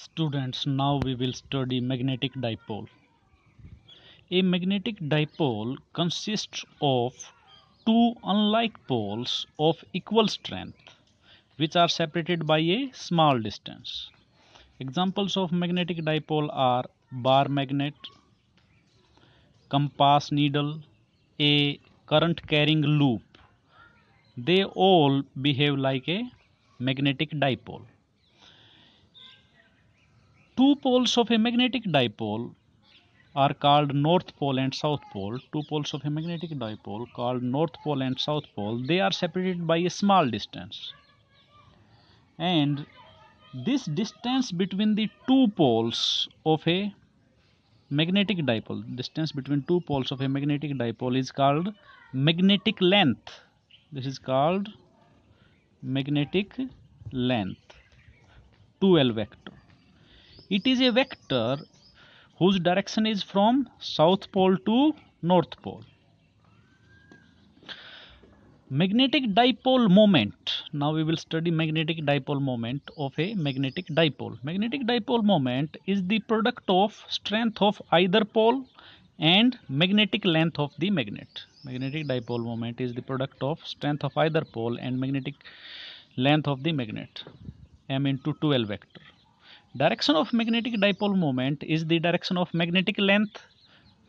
Students, now we will study magnetic dipole. A magnetic dipole consists of two unlike poles of equal strength which are separated by a small distance. Examples of magnetic dipole are bar magnet, compass needle, a current carrying loop. They all behave like a magnetic dipole two poles of a magnetic dipole are called north pole and south pole two poles of a magnetic dipole called north pole and south pole they are separated by a small distance and this distance between the two poles of a magnetic dipole distance between two poles of a magnetic dipole is called magnetic length this is called magnetic length 2l vector it is a vector whose direction is from south pole to north pole magnetic dipole moment now we will study magnetic dipole moment of a magnetic dipole magnetic dipole moment is the product of strength of either pole and magnetic length of the magnet magnetic dipole moment is the product of strength of either pole and magnetic length of the magnet m into 2l vector Direction of magnetic dipole moment is the direction of magnetic length.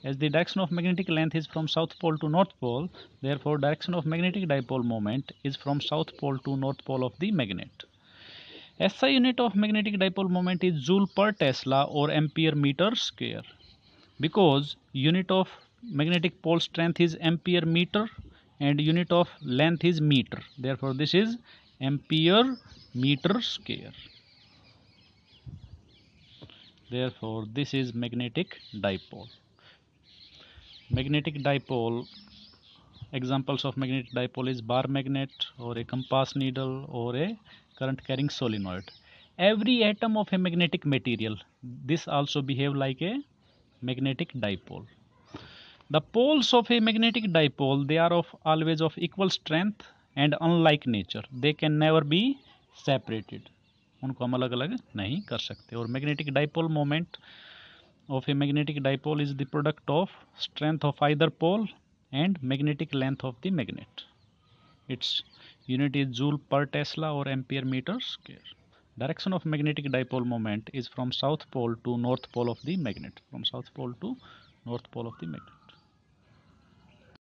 As the direction of magnetic length is from south pole to north pole, therefore direction of magnetic dipole moment is from south pole to north pole of the magnet. SI unit of magnetic dipole moment is joule per Tesla or ampere meter square. Because unit of magnetic pole strength is ampere meter and unit of length is meter. Therefore this is ampere meter square therefore this is magnetic dipole magnetic dipole examples of magnetic dipole is bar magnet or a compass needle or a current carrying solenoid every atom of a magnetic material this also behave like a magnetic dipole the poles of a magnetic dipole they are of always of equal strength and unlike nature they can never be separated उनको हम अलग अलग नहीं कर सकते और magnetic dipole moment of a magnetic dipole is the product of strength of either pole and magnetic length of the magnet its unit is joule per tesla और ampere metre square direction of magnetic dipole moment is from south pole to north pole of the magnet from south pole to north pole of the magnet